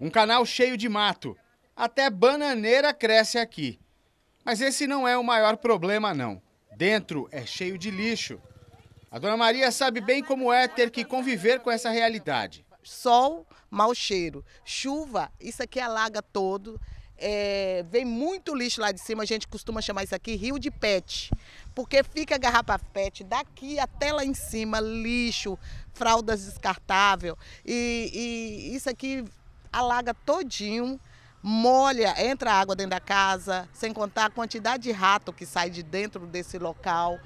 Um canal cheio de mato. Até bananeira cresce aqui. Mas esse não é o maior problema, não. Dentro é cheio de lixo. A dona Maria sabe bem como é ter que conviver com essa realidade. Sol, mau cheiro. Chuva, isso aqui alaga todo. É, vem muito lixo lá de cima, a gente costuma chamar isso aqui rio de pet, porque fica a garrafa pet daqui até lá em cima, lixo, fraldas descartável e, e isso aqui alaga todinho, molha, entra água dentro da casa, sem contar a quantidade de rato que sai de dentro desse local.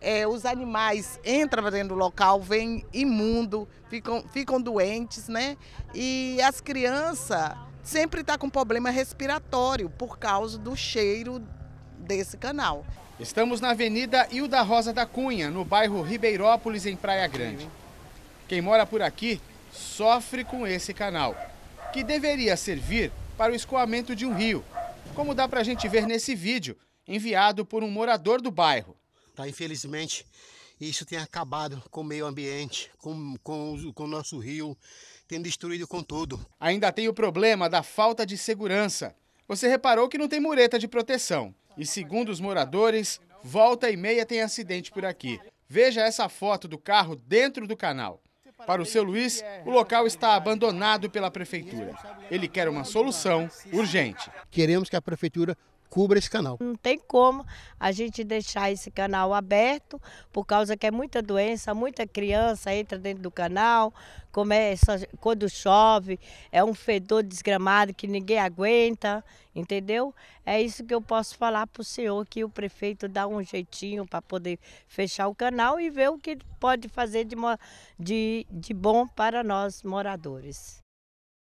É, os animais entram dentro do local, vêm imundo, ficam, ficam doentes, né? E as crianças sempre estão tá com problema respiratório por causa do cheiro desse canal. Estamos na Avenida Hilda Rosa da Cunha, no bairro Ribeirópolis, em Praia Grande. Quem mora por aqui sofre com esse canal que deveria servir para o escoamento de um rio, como dá para a gente ver nesse vídeo enviado por um morador do bairro. Tá, infelizmente, isso tem acabado com o meio ambiente, com, com, com o nosso rio, tem destruído com tudo. Ainda tem o problema da falta de segurança. Você reparou que não tem mureta de proteção. E segundo os moradores, volta e meia tem acidente por aqui. Veja essa foto do carro dentro do canal. Para o seu Luiz, o local está abandonado pela prefeitura. Ele quer uma solução urgente. Queremos que a prefeitura cubra esse canal. Não tem como a gente deixar esse canal aberto, por causa que é muita doença, muita criança entra dentro do canal, começa quando chove, é um fedor desgramado que ninguém aguenta, entendeu? É isso que eu posso falar para o senhor, que o prefeito dá um jeitinho para poder fechar o canal e ver o que pode fazer de, de, de bom para nós moradores.